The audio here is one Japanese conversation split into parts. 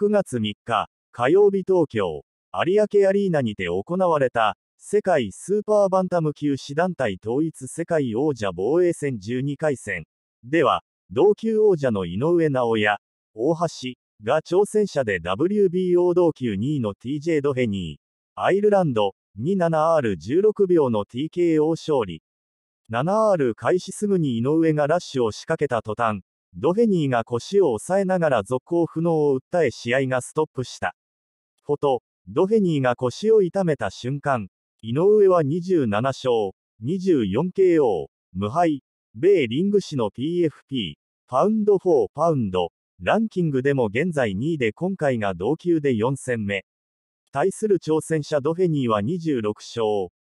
9月3日、火曜日東京、有明アリーナにて行われた、世界スーパーバンタム級師団体統一世界王者防衛戦12回戦。では、同級王者の井上直也、大橋、が挑戦者で WBO 同級2位の TJ ドヘニー、アイルランド、27R16 秒の TKO 勝利。7R 開始すぐに井上がラッシュを仕掛けた途端、ドフェニーが腰を押さえながら続行不能を訴え試合がストップした。フォト、ドフェニーが腰を痛めた瞬間、井上は27勝、24KO、無敗、米リング氏の PFP、パウンド4パウンド、ランキングでも現在2位で今回が同級で4戦目。対する挑戦者ドフェニーは26勝、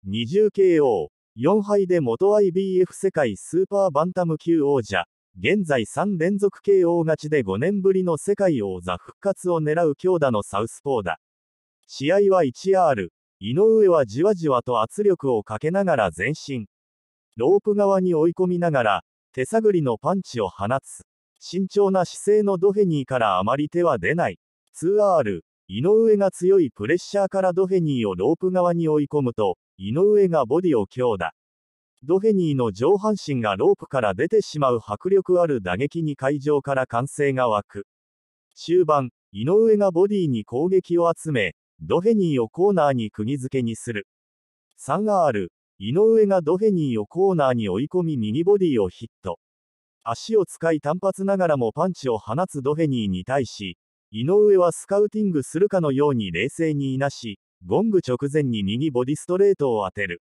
20KO、4敗で元 IBF 世界スーパーバンタム級王者、現在3連続 KO 勝ちで5年ぶりの世界王座復活を狙う強打のサウスポーだ。試合は 1R。井上はじわじわと圧力をかけながら前進。ロープ側に追い込みながら、手探りのパンチを放つ。慎重な姿勢のドヘニーからあまり手は出ない。2R。井上が強いプレッシャーからドヘニーをロープ側に追い込むと、井上がボディを強打。ドフェニーの上半身がロープから出てしまう迫力ある打撃に会場から歓声が湧く。終盤、井上がボディに攻撃を集め、ドフェニーをコーナーに釘付けにする。3R、井上がドフェニーをコーナーに追い込み右ボディをヒット。足を使い単発ながらもパンチを放つドフェニーに対し、井上はスカウティングするかのように冷静にいなし、ゴング直前に右ボディストレートを当てる。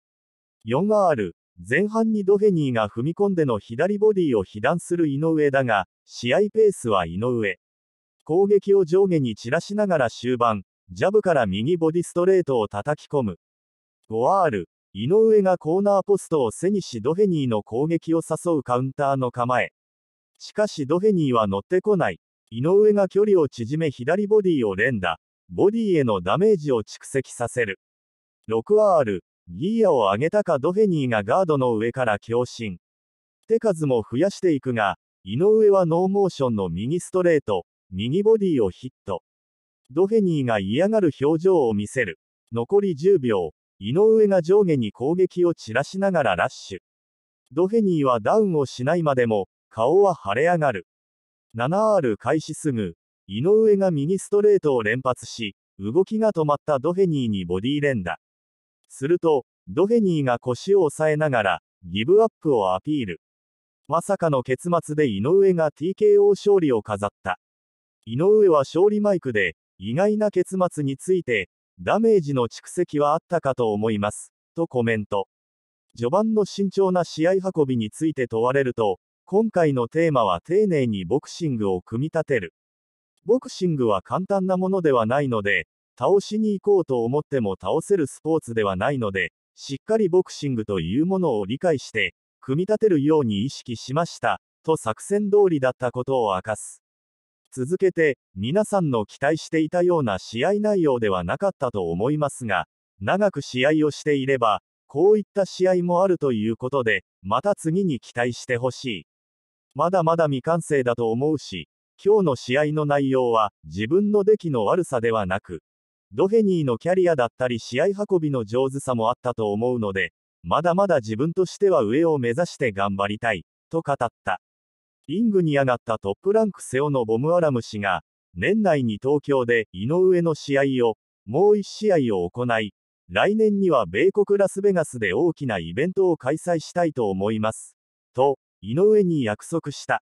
4R、前半にドフェニーが踏み込んでの左ボディを被弾する井上だが、試合ペースは井上。攻撃を上下に散らしながら終盤、ジャブから右ボディストレートを叩き込む。5アル、井上がコーナーポストを背にしドフェニーの攻撃を誘うカウンターの構え。しかしドフェニーは乗ってこない。井上が距離を縮め左ボディを連打。ボディへのダメージを蓄積させる。6R、ギーアを上げたかドフェニーがガードの上から強振。手数も増やしていくが、井上はノーモーションの右ストレート、右ボディをヒット。ドフェニーが嫌がる表情を見せる。残り10秒、井上が上下に攻撃を散らしながらラッシュ。ドフェニーはダウンをしないまでも、顔は腫れ上がる。7R 開始すぐ、井上が右ストレートを連発し、動きが止まったドフェニーにボディ連打。すると、ドフェニーが腰を押さえながら、ギブアップをアピール。まさかの結末で井上が TKO 勝利を飾った。井上は勝利マイクで、意外な結末について、ダメージの蓄積はあったかと思います、とコメント。序盤の慎重な試合運びについて問われると、今回のテーマは丁寧にボクシングを組み立てる。ボクシングは簡単なものではないので、倒しに行こうと思っても倒せるスポーツではないので、しっかりボクシングというものを理解して、組み立てるように意識しました、と作戦通りだったことを明かす。続けて、皆さんの期待していたような試合内容ではなかったと思いますが、長く試合をしていれば、こういった試合もあるということで、また次に期待してほしい。まだまだ未完成だと思うし、今日の試合の内容は、自分の出来の悪さではなく、ドヘニーのキャリアだったり試合運びの上手さもあったと思うので、まだまだ自分としては上を目指して頑張りたい、と語った。リングに上がったトップランクセオのボムアラム氏が、年内に東京で井上の試合を、もう1試合を行い、来年には米国ラスベガスで大きなイベントを開催したいと思います。と、井上に約束した。